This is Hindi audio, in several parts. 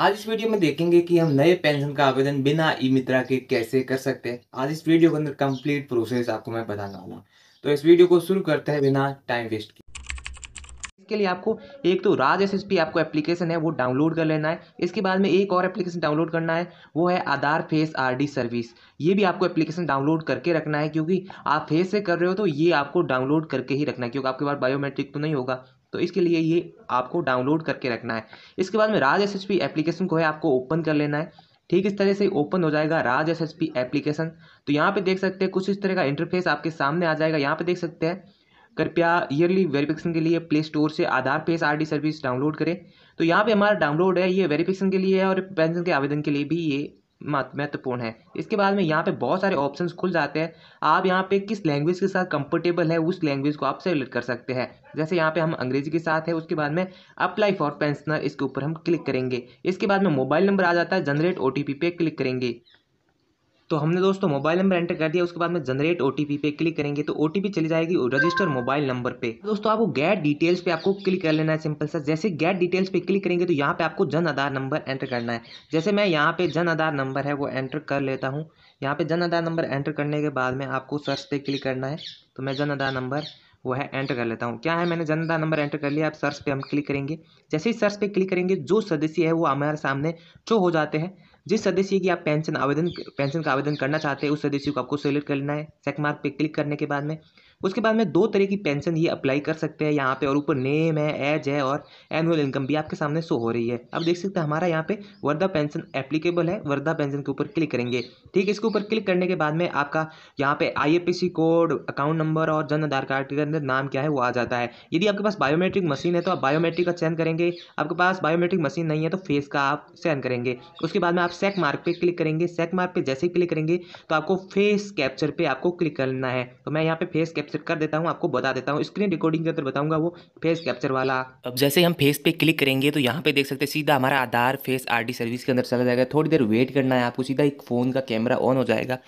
आज इस वीडियो में देखेंगे कि हम नए पेंशन का आवेदन बिना ई मित्रा के कैसे कर सकते हैं आज इस वीडियो के अंदर कंप्लीट प्रोसेस आपको मैं बताने वाला हूँ तो इस वीडियो को शुरू करते हैं बिना टाइम वेस्ट किए इसके लिए आपको एक तो राज एस आपको एप्लीकेशन है वो डाउनलोड कर लेना है इसके बाद में एक और एप्लीकेशन डाउनलोड करना है वो है आधार फेस आरडी सर्विस ये भी आपको एप्लीकेशन डाउनलोड करके रखना है क्योंकि आप फेस से कर रहे हो तो ये आपको डाउनलोड करके ही रखना है क्योंकि आपके पास बायोमेट्रिक तो नहीं होगा तो इसके लिए ये आपको डाउनलोड करके रखना है इसके बाद में Raj S H P application को है आपको ओपन कर लेना है ठीक इस तरह से ओपन हो जाएगा Raj S H P application तो यहाँ पे देख सकते हैं कुछ इस तरह का इंटरफेस आपके सामने आ जाएगा यहाँ पे देख सकते हैं कृपया ईयरली वेरिफिकेशन के लिए प्ले स्टोर से Aadhaar face R service download करें तो यहाँ पे हमारा डाउनलोड है ये वेरिफिकेशन के लिए है और पेंशन के आवेदन के लिए भी ये महत्वपूर्ण है इसके बाद में यहाँ पे बहुत सारे ऑप्शंस खुल जाते हैं आप यहाँ पे किस लैंग्वेज के साथ कंफर्टेबल है उस लैंग्वेज को आप सेलेक्ट कर सकते हैं जैसे यहाँ पे हम अंग्रेजी के साथ है उसके बाद में अप्लाई फॉर पेंशनर इसके ऊपर हम क्लिक करेंगे इसके बाद में मोबाइल नंबर आ जाता है जनरेट ओ पे क्लिक करेंगे तो हमने दोस्तों मोबाइल नंबर एंटर कर दिया उसके बाद में जनरेट ओटीपी पे क्लिक करेंगे तो ओटीपी चली जाएगी रजिस्टर मोबाइल नंबर पे दोस्तों आपको गैट डिटेल्स पे आपको क्लिक कर लेना है सिंपल सा जैसे गैट डिटेल्स पे क्लिक करेंगे तो यहाँ पे आपको जन आधार नंबर एंटर करना है जैसे मैं यहाँ पे जन आधार नंबर है वो एंटर कर लेता हूँ यहाँ पे जन आधार नंबर एंटर करने के बाद में आपको सर्च पे क्लिक करना है तो मैं जन आधार नंबर वो है एंटर कर लेता हूँ क्या है मैंने जन आधार नंबर एंटर कर लिया आप सर्च पे हम क्लिक करेंगे जैसे ही सर्च पे क्लिक करेंगे जो सदस्य है वो हमारे सामने शो हो जाते हैं जिस सदस्य की आप पेंशन आवेदन पेंशन का आवेदन करना चाहते हैं उस सदस्य को आपको सेलेक्ट कर लेना है चेक मार्क पर क्लिक करने के बाद में उसके बाद में दो तरह की पेंशन ये अप्लाई कर सकते हैं यहाँ पे और ऊपर नेम है एज है और एनुअल इनकम भी आपके सामने शो हो रही है अब देख सकते हैं हमारा यहाँ पे वर्धा पेंशन एप्लीकेबल है वर्धा पेंशन के ऊपर क्लिक करेंगे ठीक है इसके ऊपर क्लिक करने के बाद में आपका यहाँ पे आई कोड अकाउंट नंबर और जन आधार कार्ड के अंदर नाम क्या है वो आ जाता है यदि आपके पास बायोमेट्रिक मशीन है तो आप बायोमेट्रिक का चयन करेंगे आपके पास बायोमेट्रिक मशीन नहीं है तो फेस का आप चयन करेंगे उसके बाद में आप सेक मार्क पर क्लिक करेंगे सेक मार्क पर जैसे ही क्लिक करेंगे तो आपको फेस कैप्चर पर आपको क्लिक करना है तो मैं यहाँ पे फेस कैप्चर कैप्चर कर देता हूँ आपको बता देता हूँ स्क्रीन रिकॉर्डिंग के अंदर बताऊँगा वो फेस कैप्चर वाला अब जैसे हम फेस पे क्लिक करेंगे तो यहाँ पे देख सकते हैं सीधा हमारा आधार फेस आर सर्विस के अंदर चला जाएगा थोड़ी देर वेट करना है आपको सीधा एक फ़ोन का कैमरा ऑन हो जाएगा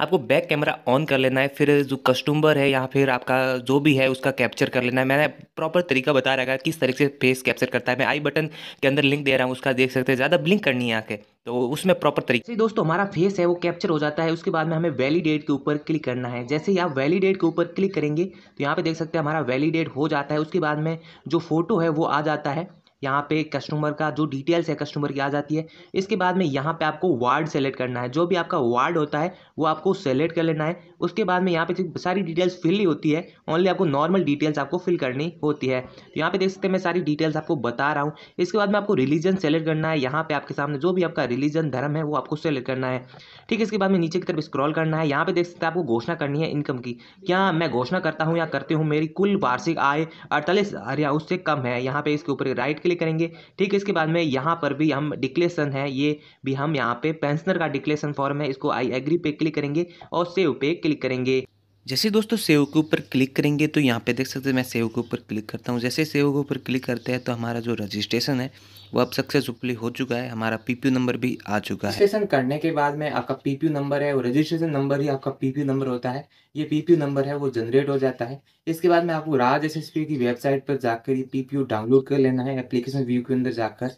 आपको बैक कैमरा ऑन कर लेना है फिर जो कस्टमर है या फिर आपका जो भी है उसका कैप्चर कर लेना है मैंने प्रॉपर तरीका बता रहा है किस तरीके से फेस कैप्चर करता है मैं आई बटन के अंदर लिंक दे रहा हूँ उसका देख सकते हैं ज़्यादा ब्लिंक करनी है आके तो उसमें प्रॉपर तरीके से दोस्तों हमारा फेस है वो कैप्चर हो जाता है उसके बाद में हमें वैलीडेट के ऊपर क्लिक करना है जैसे ही आप वैलीडेट के ऊपर क्लिक करेंगे तो यहाँ पे देख सकते हैं हमारा वैलीडेट हो जाता है उसके बाद में जो फोटो है वो आ जाता है यहाँ पे कस्टमर का जो डिटेल्स है कस्टमर की आ जाती है इसके बाद में यहाँ पे आपको वार्ड सेलेक्ट करना है जो भी आपका वार्ड होता है वो आपको सेलेक्ट कर लेना है उसके बाद में यहाँ पे सारी डिटेल्स फिल ही होती है ओनली आपको नॉर्मल डिटेल्स आपको फिल करनी होती है तो यहाँ पे देख सकते हैं मैं सारी डिटेल्स आपको बता रहा हूँ इसके बाद में आपको रिलीजन सेलेक्ट करना है यहाँ पर आपके सामने जो भी आपका रिलीजन धर्म है वो आपको सेलेक्ट करना है ठीक है इसके बाद में नीचे की तरफ स्क्रॉल करना है यहाँ पर देख सकते हैं आपको घोषणा करनी है इनकम की क्या मैं घोषणा करता हूँ या करती हूँ मेरी कुल वार्षिक आय अड़तालीस हज़ार या उससे कम है यहाँ पे इसके ऊपर राइट क्लिक करेंगे ठीक है इसके बाद में यहाँ पर भी हम डिक्लेसन है ये भी हम यहाँ पे पेंशनर का डिक्लेशन फॉर्म है इसको आई एग्री पे क्लिक करेंगे और सेव पे क्लिक करेंगे जैसे दोस्तों सेव के ऊपर क्लिक करेंगे तो यहाँ पे देख सकते हैं मैं सेव के ऊपर क्लिक करता हूँ जैसे सेव के ऊपर क्लिक करते हैं तो हमारा जो रजिस्ट्रेशन है वो अब सक्सेसफुली हो चुका है हमारा पीपीयू नंबर भी आ चुका है रजिस्ट्रेशन करने के बाद में आपका पीपीयू नंबर है और रजिस्ट्रेशन नंबर ही आपका पीपीयू नंबर होता है ये पीपीयू नंबर है वो जनरेट हो जाता है इसके बाद में आपको राज एस की वेबसाइट पर जाकर ये पीपीयू डाउनलोड कर लेना है एप्लीकेशन व्यू के अंदर जाकर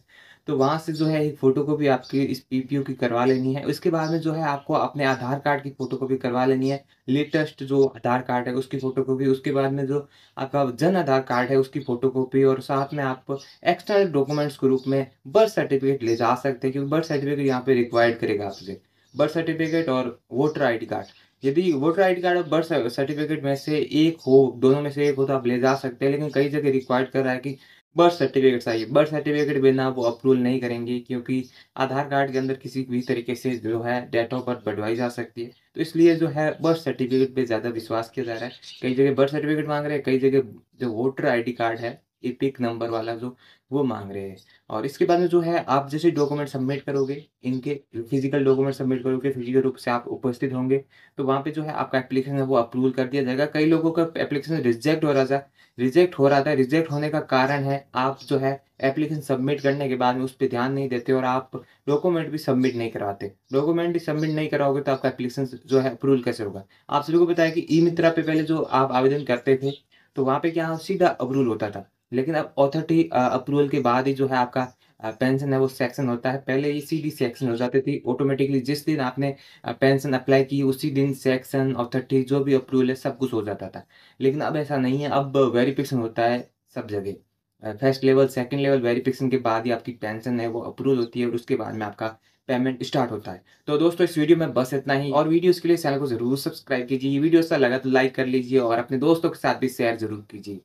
तो वहाँ से जो है फ़ोटो कॉपी आपकी इस पी की करवा लेनी है उसके बाद में जो है आपको अपने आधार कार्ड की फ़ोटो कॉपी करवा लेनी है लेटेस्ट जो आधार कार्ड है उसकी फ़ोटो कॉपी उसके बाद में जो आपका जन आधार कार्ड है उसकी फ़ोटो कॉपी और साथ में आप एक्स्ट्रा डॉक्यूमेंट्स के रूप में बर्थ सर्टिफिकेट ले जा सकते हैं क्योंकि बर्थ सर्टिफिकेट यहाँ पर रिक्वायर्ड करेगा आपसे बर्थ सर्टिफिकेट और वोटर आई कार्ड यदि वोटर आई कार्ड और बर्थ सर्टिफिकेट में से एक हो दोनों में से एक हो तो आप ले जा सकते हैं लेकिन कई जगह रिक्वायर्ड कर रहा है कि बर्थ सर्टिफिकेट चाहिए बर्थ सर्टिफिकेट बिना वो अप्रूवल नहीं करेंगे क्योंकि आधार कार्ड के अंदर किसी भी तरीके से जो है डेट ऑफ बर्थ बढ़वाई जा सकती है तो इसलिए जो है बर्थ सर्टिफिकेट पे ज़्यादा विश्वास किया जा रहा है कई जगह बर्थ सर्टिफिकेट मांग रहे हैं कई जगह जो वोटर आई कार्ड है एपिक नंबर वाला जो वो मांग रहे हैं और इसके बाद में जो है आप जैसे डॉक्यूमेंट सबमिट करोगे इनके फिजिकल डॉक्यूमेंट सबमिट करोगे फिजिकल रूप से आप उपस्थित होंगे तो वहाँ पे जो है आपका एप्लीकेशन है वो अप्रूवल कर दिया जाएगा कई लोगों का एप्लीकेशन रिजेक्ट हो रहा था रिजेक्ट हो रहा था रिजेक्ट होने का कारण है आप जो है एप्लीकेशन सबमिट करने के बाद में उस पर ध्यान नहीं देते और आप डॉक्यूमेंट भी सबमिट नहीं करवाते डॉक्यूमेंट भी सबमिट नहीं कराओगे तो आपका एप्लीकेशन जो है अप्रूवल कैसे होगा आप सभी को बताया कि ई मित्रा पे पहले जो आप आवेदन करते थे तो वहाँ पे क्या सीधा अप्रूवल होता था लेकिन अब ऑथोरिटी अप्रूवल के बाद ही जो है आपका पेंशन है वो सेक्शन होता है पहले इसी भी सेक्शन हो जाती थी ऑटोमेटिकली जिस दिन आपने पेंशन अप्लाई की उसी दिन सेक्शन अथॉरिटी जो भी अप्रूवल है सब कुछ हो जाता था लेकिन अब ऐसा नहीं है अब वेरिफिकेशन होता है सब जगह first level second level verification के बाद ही आपकी पेंशन है वो अप्रूवल होती है और उसके बाद में आपका पेमेंट स्टार्ट होता है तो दोस्तों इस वीडियो में बस इतना ही और वीडियोस के लिए चैनल को जरूर सब्सक्राइब कीजिए ये वीडियो अच्छा लगा तो लाइक कर लीजिए और अपने दोस्तों के साथ भी शेयर जरूर कीजिए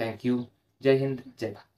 थैंक यू जय हिंद जय भारत